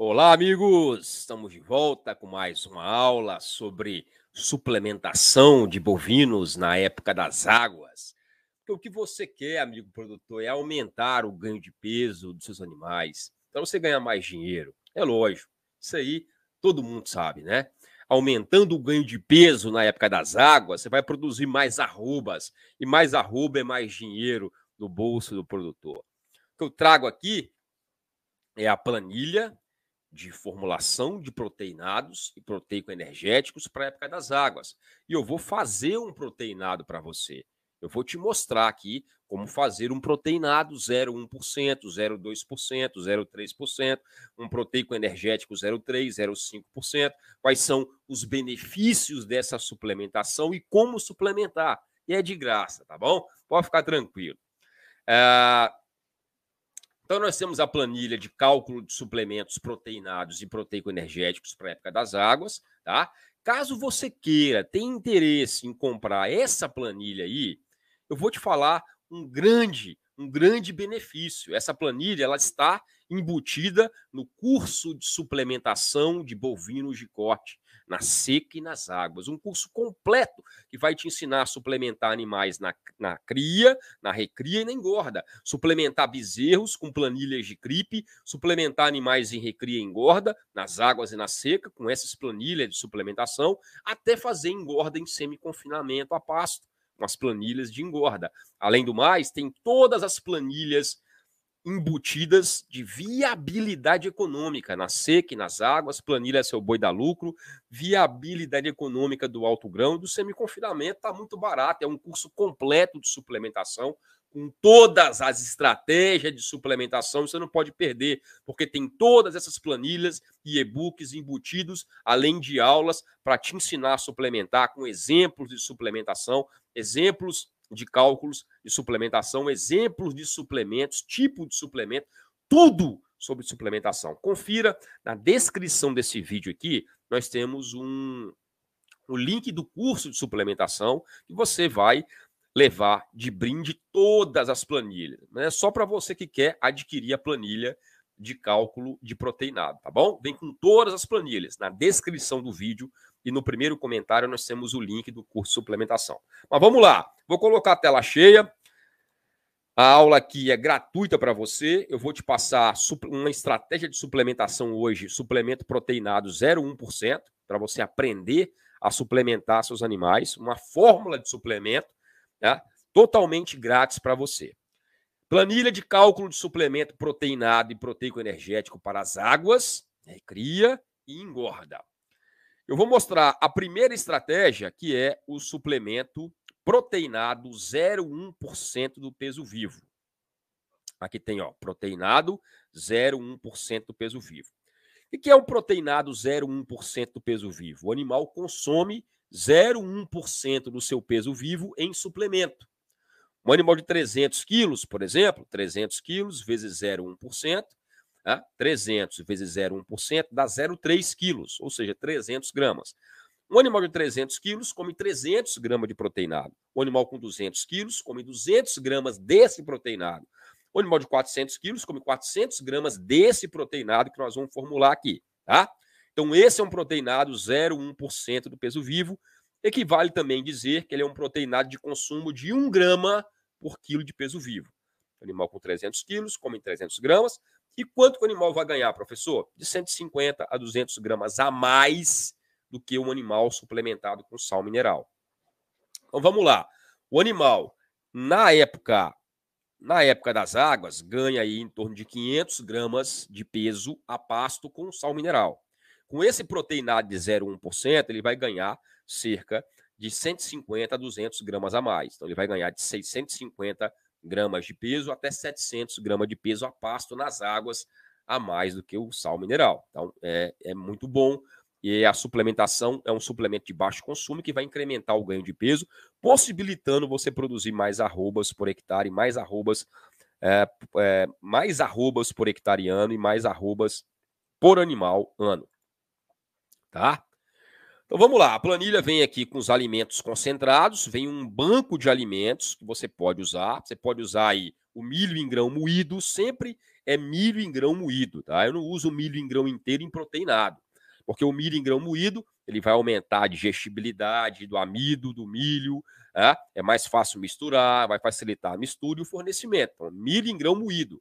Olá, amigos! Estamos de volta com mais uma aula sobre suplementação de bovinos na época das águas. Então, o que você quer, amigo produtor, é aumentar o ganho de peso dos seus animais, para então, você ganhar mais dinheiro. É lógico, isso aí todo mundo sabe, né? Aumentando o ganho de peso na época das águas, você vai produzir mais arrobas, e mais arroba é mais dinheiro no bolso do produtor. O que eu trago aqui é a planilha de formulação de proteinados e proteico-energéticos para a época das águas. E eu vou fazer um proteinado para você. Eu vou te mostrar aqui como fazer um proteinado 0,1%, 0,2%, 0,3%, um proteico energético 0,3%, 0,5%, quais são os benefícios dessa suplementação e como suplementar. E é de graça, tá bom? Pode ficar tranquilo. Ah, então, nós temos a planilha de cálculo de suplementos proteinados e proteico-energéticos para a época das águas, tá? Caso você queira, tenha interesse em comprar essa planilha aí, eu vou te falar um grande, um grande benefício. Essa planilha ela está embutida no curso de suplementação de bovinos de corte na seca e nas águas. Um curso completo que vai te ensinar a suplementar animais na, na cria, na recria e na engorda. Suplementar bezerros com planilhas de gripe. suplementar animais em recria e engorda, nas águas e na seca, com essas planilhas de suplementação, até fazer engorda em semi confinamento a pasto, com as planilhas de engorda. Além do mais, tem todas as planilhas embutidas de viabilidade econômica na seca e nas águas, planilha seu boi dá lucro, viabilidade econômica do alto grão, do semiconfinamento está muito barato, é um curso completo de suplementação com todas as estratégias de suplementação, você não pode perder, porque tem todas essas planilhas e e-books embutidos, além de aulas para te ensinar a suplementar com exemplos de suplementação, exemplos de cálculos de suplementação, exemplos de suplementos, tipo de suplemento, tudo sobre suplementação. Confira na descrição desse vídeo aqui, nós temos um, um link do curso de suplementação e você vai levar de brinde todas as planilhas. Não é só para você que quer adquirir a planilha de cálculo de proteinado, tá bom? Vem com todas as planilhas. Na descrição do vídeo e no primeiro comentário nós temos o link do curso de suplementação. Mas vamos lá, vou colocar a tela cheia. A aula aqui é gratuita para você. Eu vou te passar uma estratégia de suplementação hoje, suplemento proteinado 0,1%, para você aprender a suplementar seus animais, uma fórmula de suplemento né, totalmente grátis para você. Planilha de cálculo de suplemento proteinado e proteico energético para as águas, né, cria e engorda. Eu vou mostrar a primeira estratégia, que é o suplemento proteinado 0,1% do peso vivo. Aqui tem, ó, proteinado 0,1% do peso vivo. O que é um proteinado 0,1% do peso vivo? O animal consome 0,1% do seu peso vivo em suplemento. Um animal de 300 quilos, por exemplo, 300 quilos vezes 0,1%, Tá? 300 vezes 0,1% dá 0,3 quilos, ou seja, 300 gramas. Um animal de 300 quilos come 300 gramas de proteinado. Um animal com 200 quilos come 200 gramas desse proteinado. Um animal de 400 quilos come 400 gramas desse proteinado que nós vamos formular aqui, tá? Então, esse é um proteinado 0,1% do peso vivo. Equivale também dizer que ele é um proteinado de consumo de 1 grama por quilo de peso vivo. O animal com 300 quilos come 300 gramas. E quanto que o animal vai ganhar, professor? De 150 a 200 gramas a mais do que um animal suplementado com sal mineral. Então vamos lá. O animal, na época na época das águas, ganha aí em torno de 500 gramas de peso a pasto com sal mineral. Com esse proteinado de 0,1%, ele vai ganhar cerca de 150 a 200 gramas a mais. Então, ele vai ganhar de 650 gramas de peso até 700 gramas de peso a pasto nas águas a mais do que o sal mineral. Então, é, é muito bom. E a suplementação é um suplemento de baixo consumo que vai incrementar o ganho de peso, possibilitando você produzir mais arrobas por hectare, mais arrobas, é, é, mais arrobas por hectare ano e mais arrobas por animal ano. Tá? Então vamos lá, a planilha vem aqui com os alimentos concentrados, vem um banco de alimentos que você pode usar. Você pode usar aí o milho em grão moído, sempre é milho em grão moído, tá? Eu não uso milho em grão inteiro em proteinado, porque o milho em grão moído ele vai aumentar a digestibilidade do amido, do milho, é, é mais fácil misturar, vai facilitar a mistura e o fornecimento. Então, milho em grão moído,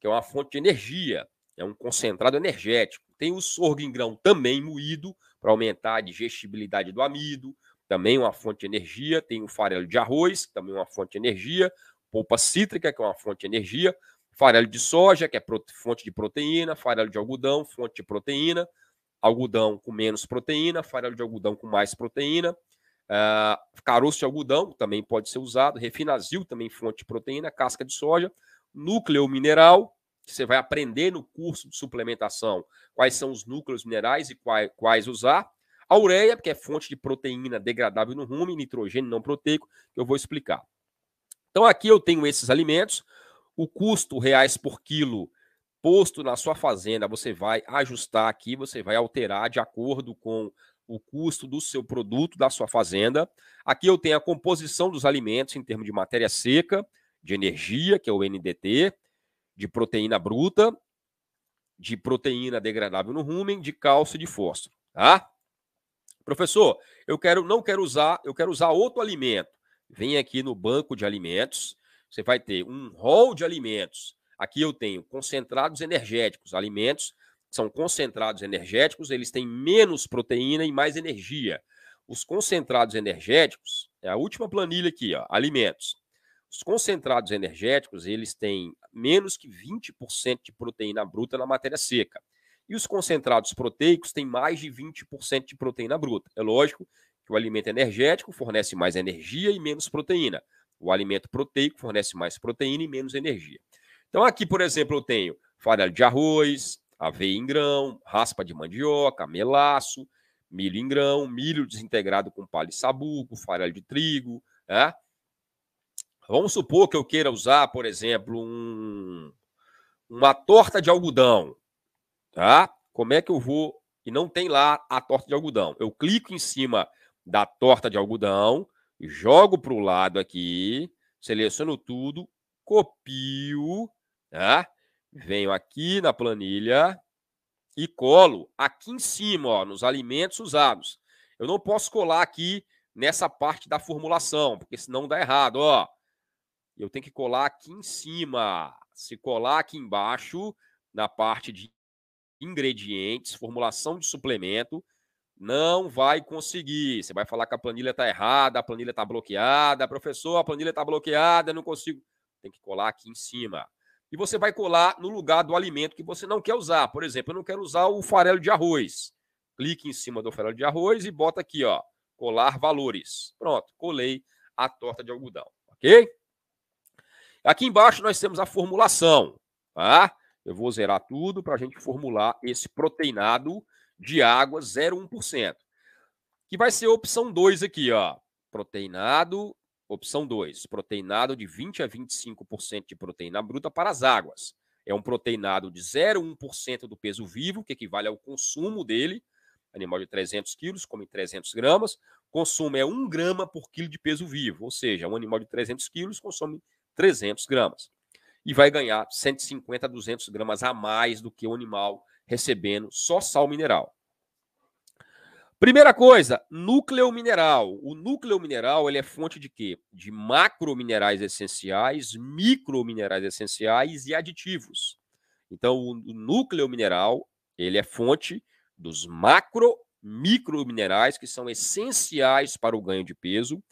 que é uma fonte de energia, é um concentrado energético. Tem o sorgo em grão também moído, para aumentar a digestibilidade do amido, também uma fonte de energia. Tem o farelo de arroz, também é uma fonte de energia. Polpa cítrica, que é uma fonte de energia. Farelo de soja, que é fonte de proteína. Farelo de algodão, fonte de proteína. Algodão com menos proteína. Farelo de algodão com mais proteína. Uh, caroço de algodão também pode ser usado. Refinazil, também fonte de proteína. Casca de soja. Núcleo mineral, que você vai aprender no curso de suplementação quais são os núcleos minerais e quais, quais usar. A ureia, que é fonte de proteína degradável no rumo, nitrogênio não proteico, que eu vou explicar. Então aqui eu tenho esses alimentos, o custo reais por quilo posto na sua fazenda, você vai ajustar aqui, você vai alterar de acordo com o custo do seu produto da sua fazenda. Aqui eu tenho a composição dos alimentos em termos de matéria seca, de energia, que é o NDT, de proteína bruta, de proteína degradável no rumen, de cálcio e de fósforo, tá? Professor, eu quero não quero usar, eu quero usar outro alimento. Vem aqui no banco de alimentos, você vai ter um rol de alimentos. Aqui eu tenho concentrados energéticos, alimentos são concentrados energéticos, eles têm menos proteína e mais energia. Os concentrados energéticos, é a última planilha aqui, ó, alimentos. Os concentrados energéticos, eles têm menos que 20% de proteína bruta na matéria seca. E os concentrados proteicos têm mais de 20% de proteína bruta. É lógico que o alimento energético fornece mais energia e menos proteína. O alimento proteico fornece mais proteína e menos energia. Então, aqui, por exemplo, eu tenho farelo de arroz, aveia em grão, raspa de mandioca, melaço, milho em grão, milho desintegrado com palha e sabuco, farelo de trigo, né? Vamos supor que eu queira usar, por exemplo, um, uma torta de algodão, tá? Como é que eu vou? E não tem lá a torta de algodão. Eu clico em cima da torta de algodão, jogo para o lado aqui, seleciono tudo, copio, tá? Venho aqui na planilha e colo aqui em cima, ó, nos alimentos usados. Eu não posso colar aqui nessa parte da formulação, porque senão dá errado, ó eu tenho que colar aqui em cima. Se colar aqui embaixo, na parte de ingredientes, formulação de suplemento, não vai conseguir. Você vai falar que a planilha está errada, a planilha está bloqueada, professor, a planilha está bloqueada, não consigo. Tem que colar aqui em cima. E você vai colar no lugar do alimento que você não quer usar. Por exemplo, eu não quero usar o farelo de arroz. Clique em cima do farelo de arroz e bota aqui, ó, colar valores. Pronto, colei a torta de algodão, ok? Aqui embaixo nós temos a formulação, tá? Eu vou zerar tudo para a gente formular esse proteinado de água 0,1%, que vai ser a opção 2 aqui, ó. Proteinado, opção 2, proteinado de 20 a 25% de proteína bruta para as águas. É um proteinado de 0,1% do peso vivo, que equivale ao consumo dele. Animal de 300 quilos come 300 gramas. Consumo é 1 grama por quilo de peso vivo, ou seja, um animal de 300 quilos consome 300 gramas. E vai ganhar 150 a 200 gramas a mais do que o animal recebendo só sal mineral. Primeira coisa, núcleo mineral. O núcleo mineral ele é fonte de quê? De macrominerais essenciais, microminerais essenciais e aditivos. Então, o núcleo mineral ele é fonte dos macro, microminerais que são essenciais para o ganho de peso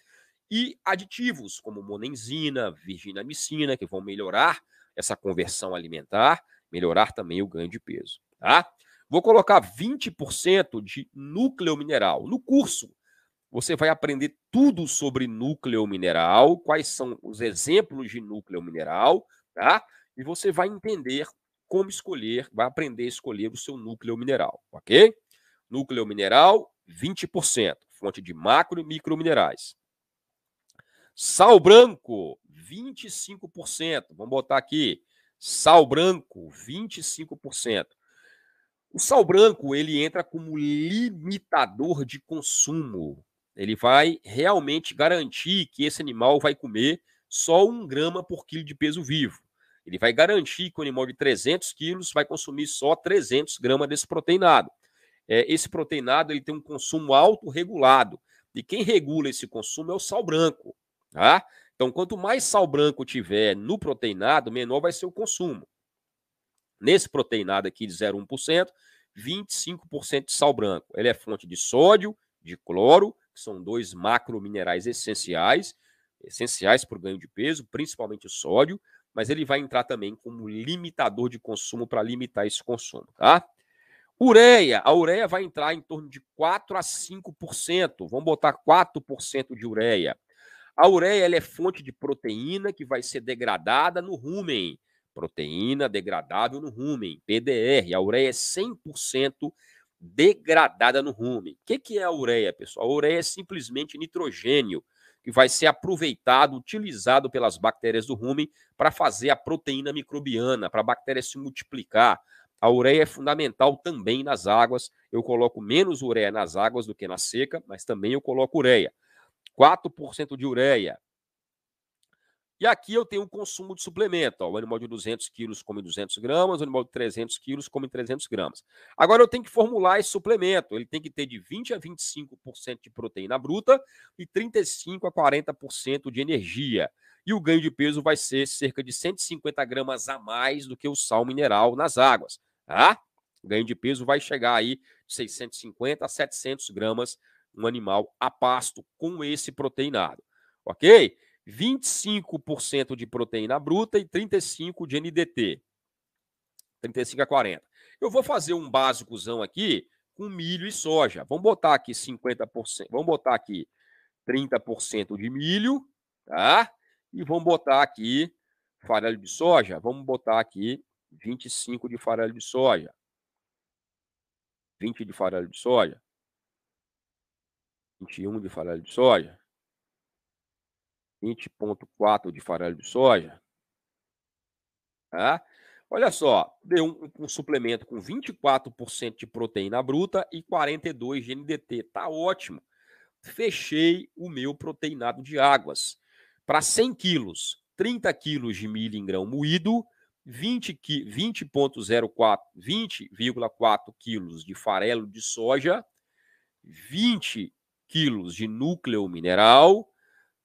e aditivos como monenzina, virginamicina, que vão melhorar essa conversão alimentar, melhorar também o ganho de peso. Tá? Vou colocar 20% de núcleo mineral. No curso, você vai aprender tudo sobre núcleo mineral, quais são os exemplos de núcleo mineral, tá? E você vai entender como escolher, vai aprender a escolher o seu núcleo mineral, ok? Núcleo mineral, 20%, fonte de macro e microminerais. Sal branco, 25%. Vamos botar aqui. Sal branco, 25%. O sal branco, ele entra como limitador de consumo. Ele vai realmente garantir que esse animal vai comer só um grama por quilo de peso vivo. Ele vai garantir que o animal de 300 quilos vai consumir só 300 gramas desse proteinado. É, esse proteinado ele tem um consumo autorregulado. E quem regula esse consumo é o sal branco. Tá? Então, quanto mais sal branco tiver no proteinado, menor vai ser o consumo. Nesse proteinado aqui de 0,1%, 25% de sal branco. Ele é fonte de sódio, de cloro, que são dois macrominerais essenciais, essenciais para o ganho de peso, principalmente o sódio, mas ele vai entrar também como limitador de consumo para limitar esse consumo, tá? Ureia, a ureia vai entrar em torno de 4 a 5%. Vamos botar 4% de ureia. A ureia ela é fonte de proteína que vai ser degradada no rumen. Proteína degradável no rumen, PDR. A ureia é 100% degradada no rumen. O que, que é a ureia, pessoal? A ureia é simplesmente nitrogênio que vai ser aproveitado, utilizado pelas bactérias do rumen para fazer a proteína microbiana, para a bactéria se multiplicar. A ureia é fundamental também nas águas. Eu coloco menos ureia nas águas do que na seca, mas também eu coloco ureia. 4% de ureia. E aqui eu tenho o um consumo de suplemento. Ó. O animal de 200 quilos come 200 gramas, o animal de 300 quilos come 300 gramas. Agora eu tenho que formular esse suplemento. Ele tem que ter de 20 a 25% de proteína bruta e 35 a 40% de energia. E o ganho de peso vai ser cerca de 150 gramas a mais do que o sal mineral nas águas. Tá? O ganho de peso vai chegar aí de 650 a 700 gramas um animal a pasto com esse proteinado, ok? 25% de proteína bruta e 35% de NDT. 35 a 40. Eu vou fazer um básicozão aqui com milho e soja. Vamos botar aqui 50%, vamos botar aqui 30% de milho, tá? E vamos botar aqui farelo de soja, vamos botar aqui 25 de farelo de soja. 20 de farelo de soja. 21 de farelo de soja, 20,4 de farelo de soja. Tá? Olha só, deu um, um suplemento com 24% de proteína bruta e 42% de NDT. Tá ótimo. Fechei o meu proteinado de águas. Para 100 quilos, 30 quilos de milho em grão moído, 20,04 20, 20 quilos de farelo de soja, 20 quilos de núcleo mineral,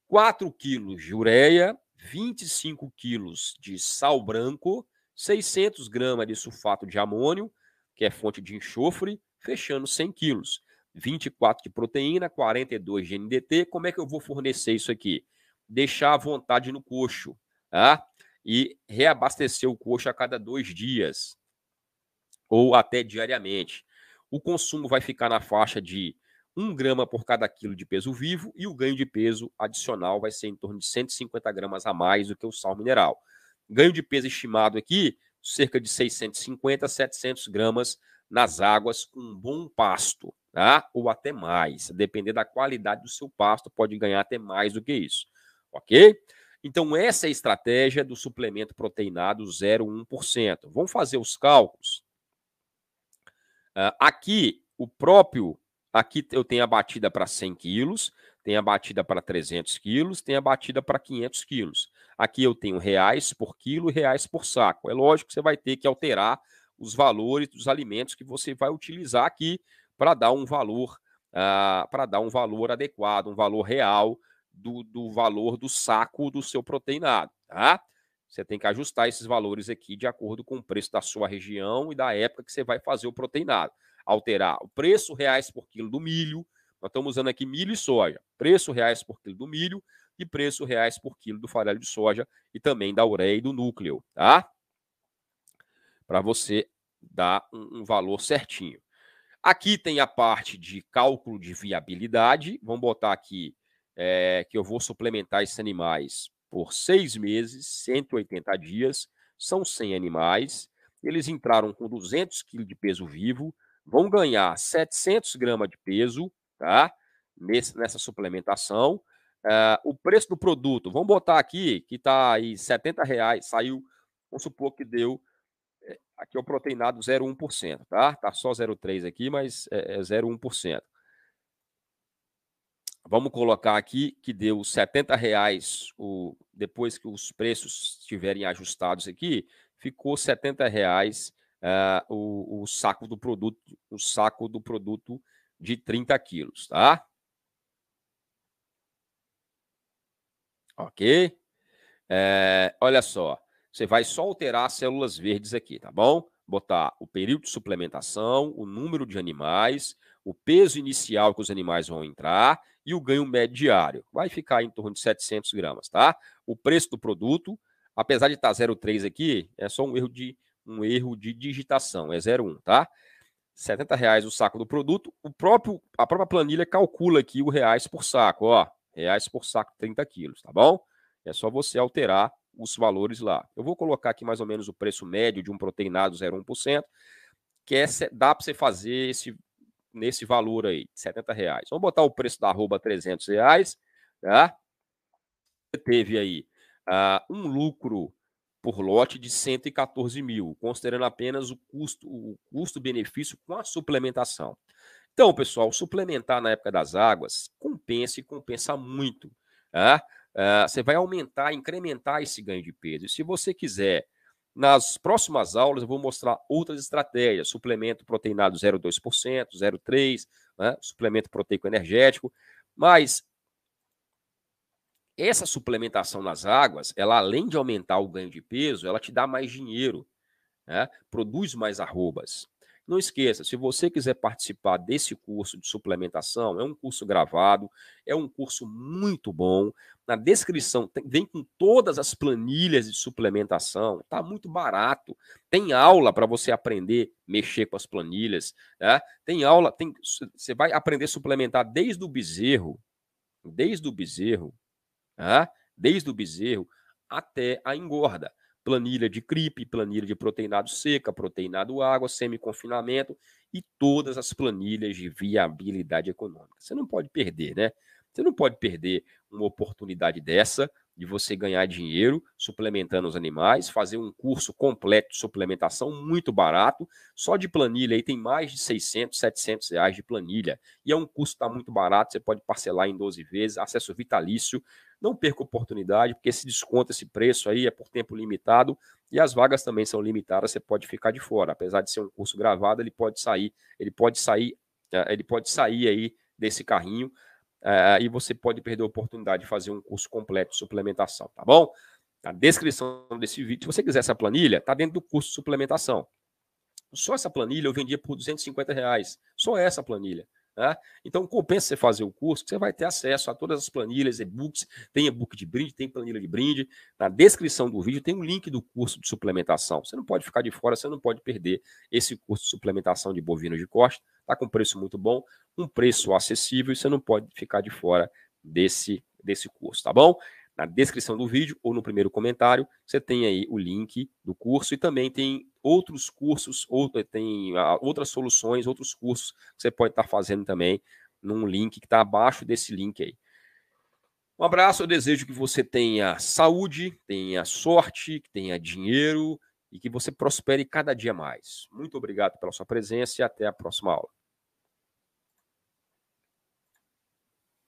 4 quilos de ureia, 25 quilos de sal branco, 600 gramas de sulfato de amônio, que é fonte de enxofre, fechando 100 quilos. 24 de proteína, 42 de NDT. Como é que eu vou fornecer isso aqui? Deixar à vontade no coxo, tá? E reabastecer o coxo a cada dois dias, ou até diariamente. O consumo vai ficar na faixa de 1 grama por cada quilo de peso vivo e o ganho de peso adicional vai ser em torno de 150 gramas a mais do que o sal mineral. Ganho de peso estimado aqui, cerca de 650 a 700 gramas nas águas com um bom pasto, tá? ou até mais. Depender da qualidade do seu pasto, pode ganhar até mais do que isso, ok? Então, essa é a estratégia do suplemento proteinado 0,1%. Vamos fazer os cálculos. Ah, aqui, o próprio Aqui eu tenho a batida para 100 quilos, tenho a batida para 300 quilos, tenho a batida para 500 quilos. Aqui eu tenho reais por quilo e reais por saco. É lógico que você vai ter que alterar os valores dos alimentos que você vai utilizar aqui para dar um valor uh, ah, para dar um valor adequado, um valor real do, do valor do saco do seu proteinado. Tá? Você tem que ajustar esses valores aqui de acordo com o preço da sua região e da época que você vai fazer o proteinado alterar o preço reais por quilo do milho. Nós estamos usando aqui milho e soja. Preço reais por quilo do milho e preço reais por quilo do farelo de soja e também da ureia e do núcleo, tá? Para você dar um, um valor certinho. Aqui tem a parte de cálculo de viabilidade. Vamos botar aqui é, que eu vou suplementar esses animais por seis meses, 180 dias. São 100 animais. Eles entraram com 200 quilos de peso vivo, vão ganhar 700 gramas de peso, tá? Nesse, nessa suplementação. Uh, o preço do produto, vamos botar aqui, que está aí 70 reais, saiu, vamos supor que deu, eh, aqui é o proteinado 0,1%, tá? Tá só 0,3 aqui, mas é, é 0,1%. Vamos colocar aqui que deu 70 reais, o, depois que os preços estiverem ajustados aqui, ficou 70 reais uh, o, o, saco do produto, o saco do produto de 30 quilos, tá? Ok? É, olha só, você vai só alterar as células verdes aqui, tá bom? Botar o período de suplementação, o número de animais, o peso inicial que os animais vão entrar e o ganho médio diário. Vai ficar em torno de 700 gramas, tá? O preço do produto, apesar de tá estar 0,3 aqui, é só um erro de um erro de digitação, é 01, tá? 70 reais o saco do produto. O próprio, a própria planilha calcula aqui o reais por saco, ó. Reais por saco, 30 quilos, tá bom? É só você alterar os valores lá. Eu vou colocar aqui mais ou menos o preço médio de um proteinado 0,1%, que é, dá para você fazer esse, nesse valor aí, 70 reais. Vamos botar o preço da arroba 300 reais, tá? Você teve aí uh, um lucro por lote de 114 mil, considerando apenas o custo, o custo-benefício com a suplementação. Então, pessoal, suplementar na época das águas compensa e compensa muito. Tá? Uh, você vai aumentar, incrementar esse ganho de peso. E se você quiser, nas próximas aulas eu vou mostrar outras estratégias: suplemento proteinado 0,2%, 0,3%, né? suplemento proteico energético. Mas essa suplementação nas águas, ela além de aumentar o ganho de peso, ela te dá mais dinheiro, né? produz mais arrobas. Não esqueça, se você quiser participar desse curso de suplementação, é um curso gravado, é um curso muito bom. Na descrição tem, vem com todas as planilhas de suplementação, tá muito barato. Tem aula para você aprender mexer com as planilhas, né? Tem aula, tem, você vai aprender a suplementar desde o bezerro, desde o bezerro tá? desde o bezerro até a engorda. Planilha de CRIP, planilha de proteinado seca, proteinado água, semi-confinamento e todas as planilhas de viabilidade econômica. Você não pode perder, né? Você não pode perder uma oportunidade dessa de você ganhar dinheiro suplementando os animais, fazer um curso completo de suplementação muito barato, só de planilha aí tem mais de 600, 700 reais de planilha, e é um curso que está muito barato, você pode parcelar em 12 vezes, acesso vitalício, não perca oportunidade, porque esse desconto, esse preço aí é por tempo limitado e as vagas também são limitadas, você pode ficar de fora. Apesar de ser um curso gravado, ele pode sair, ele pode sair, é, ele pode sair aí desse carrinho é, e você pode perder a oportunidade de fazer um curso completo de suplementação, tá bom? Na descrição desse vídeo, se você quiser essa planilha, tá dentro do curso de suplementação. Só essa planilha eu vendia por 250 reais. Só essa planilha. Né? Então, compensa você fazer o curso, que você vai ter acesso a todas as planilhas, e-books, tem e-book de brinde, tem planilha de brinde. Na descrição do vídeo tem um link do curso de suplementação. Você não pode ficar de fora, você não pode perder esse curso de suplementação de bovinos de corte. Está com preço muito bom, um preço acessível, e você não pode ficar de fora desse, desse curso, tá bom? na descrição do vídeo ou no primeiro comentário, você tem aí o link do curso e também tem outros cursos, ou, eh, tem ah, outras soluções, outros cursos que você pode estar fazendo também num link que está abaixo desse link aí. Um abraço, eu desejo que você tenha saúde, tenha sorte, tenha dinheiro e que você prospere cada dia mais. Muito obrigado pela sua presença e até a próxima aula.